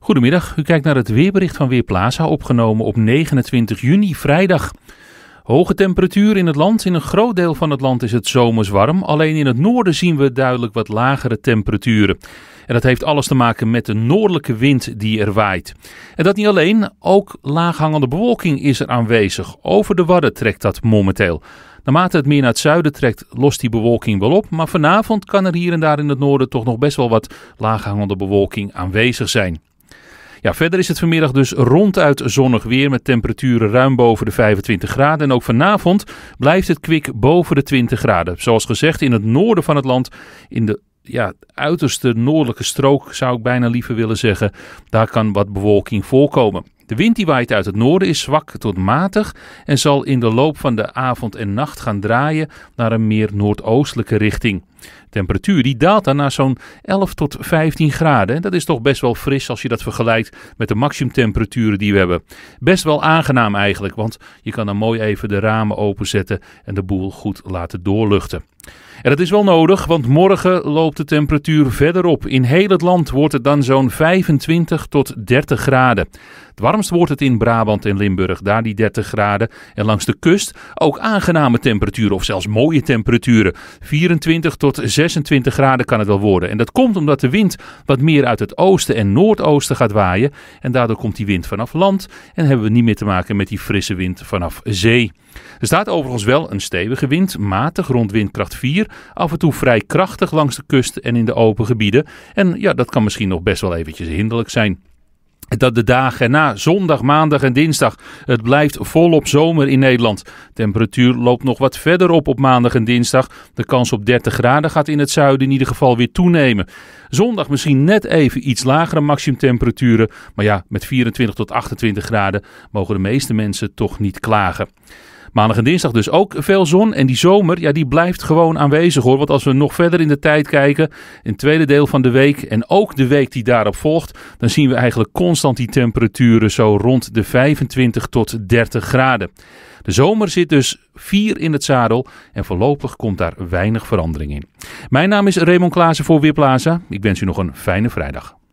Goedemiddag, u kijkt naar het weerbericht van Weerplaza, opgenomen op 29 juni, vrijdag. Hoge temperatuur in het land. In een groot deel van het land is het zomers warm. Alleen in het noorden zien we duidelijk wat lagere temperaturen. En dat heeft alles te maken met de noordelijke wind die er waait. En dat niet alleen, ook laaghangende bewolking is er aanwezig. Over de Wadden trekt dat momenteel. Naarmate het meer naar het zuiden trekt, lost die bewolking wel op. Maar vanavond kan er hier en daar in het noorden toch nog best wel wat laaghangende bewolking aanwezig zijn. Ja, verder is het vanmiddag dus ronduit zonnig weer met temperaturen ruim boven de 25 graden. En ook vanavond blijft het kwik boven de 20 graden. Zoals gezegd, in het noorden van het land, in de ja, uiterste noordelijke strook zou ik bijna liever willen zeggen, daar kan wat bewolking voorkomen. De wind die waait uit het noorden is zwak tot matig en zal in de loop van de avond en nacht gaan draaien naar een meer noordoostelijke richting temperatuur die daalt dan naar zo'n 11 tot 15 graden. dat is toch best wel fris als je dat vergelijkt met de maximumtemperaturen die we hebben. Best wel aangenaam eigenlijk, want je kan dan mooi even de ramen openzetten en de boel goed laten doorluchten. En dat is wel nodig, want morgen loopt de temperatuur verder op. In heel het land wordt het dan zo'n 25 tot 30 graden. Het warmst wordt het in Brabant en Limburg, daar die 30 graden. En langs de kust ook aangename temperaturen of zelfs mooie temperaturen. 24 tot 26 graden kan het wel worden. En dat komt omdat de wind wat meer uit het oosten en noordoosten gaat waaien. En daardoor komt die wind vanaf land en hebben we niet meer te maken met die frisse wind vanaf zee. Er staat overigens wel een stevige wind, matig rond windkracht 4, af en toe vrij krachtig langs de kust en in de open gebieden. En ja, dat kan misschien nog best wel eventjes hinderlijk zijn dat de dagen erna, zondag, maandag en dinsdag, het blijft volop zomer in Nederland. Temperatuur loopt nog wat verder op op maandag en dinsdag. De kans op 30 graden gaat in het zuiden in ieder geval weer toenemen. Zondag misschien net even iets lagere maximumtemperaturen. Maar ja, met 24 tot 28 graden mogen de meeste mensen toch niet klagen. Maandag en dinsdag dus ook veel zon. En die zomer, ja, die blijft gewoon aanwezig hoor. Want als we nog verder in de tijd kijken, in het tweede deel van de week en ook de week die daarop volgt, dan zien we eigenlijk constant die temperaturen zo rond de 25 tot 30 graden. De zomer zit dus vier in het zadel en voorlopig komt daar weinig verandering in. Mijn naam is Raymond Klaassen voor Weerplaza. Ik wens u nog een fijne vrijdag.